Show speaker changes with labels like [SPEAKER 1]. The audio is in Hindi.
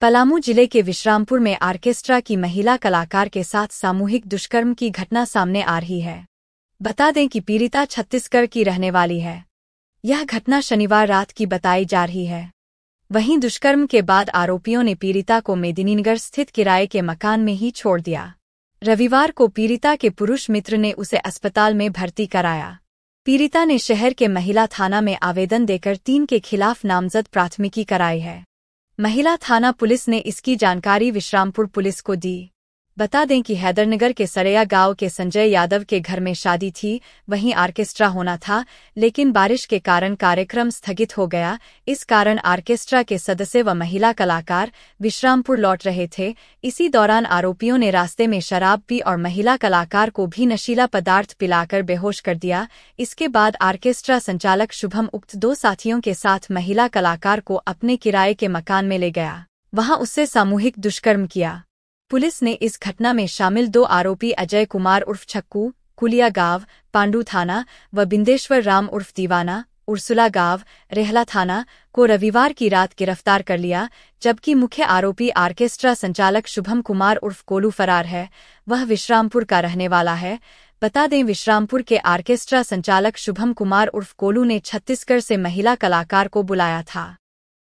[SPEAKER 1] पलामू जिले के विश्रामपुर में आर्केस्ट्रा की महिला कलाकार के साथ सामूहिक दुष्कर्म की घटना सामने आ रही है बता दें कि पीड़िता छत्तीसगढ़ की रहने वाली है यह घटना शनिवार रात की बताई जा रही है वहीं दुष्कर्म के बाद आरोपियों ने पीड़िता को मेदिनीनगर स्थित किराए के मकान में ही छोड़ दिया रविवार को पीड़िता के पुरुष मित्र ने उसे अस्पताल में भर्ती कराया पीड़िता ने शहर के महिला थाना में आवेदन देकर तीन के खिलाफ नामजद प्राथमिकी कराई है महिला थाना पुलिस ने इसकी जानकारी विश्रामपुर पुलिस को दी बता दें कि हैदरनगर के सरेया गांव के संजय यादव के घर में शादी थी वहीं आर्केस्ट्रा होना था लेकिन बारिश के कारण कार्यक्रम स्थगित हो गया इस कारण आर्केस्ट्रा के सदस्य व महिला कलाकार विश्रामपुर लौट रहे थे इसी दौरान आरोपियों ने रास्ते में शराब पी और महिला कलाकार को भी नशीला पदार्थ पिलाकर बेहोश कर दिया इसके बाद आर्केस्ट्रा संचालक शुभम उक्त दो साथियों के साथ महिला कलाकार को अपने किराए के मकान में ले गया वहां उससे सामूहिक दुष्कर्म किया पुलिस ने इस घटना में शामिल दो आरोपी अजय कुमार उर्फ छक्कू कुलिया गांव पांडू थाना व बिंदेश्वर राम उर्फ दीवाना उर्सुला गांव रेहला थाना को रविवार की रात गिरफ्तार कर लिया जबकि मुख्य आरोपी आर्केस्ट्रा संचालक शुभम कुमार उर्फ कोलू फरार है वह विश्रामपुर का रहने वाला है बता दें विश्रामपुर के आर्केस्ट्रा संचालक शुभम कुमार उर्फ कोलू ने छत्तीसगढ़ से महिला कलाकार को बुलाया था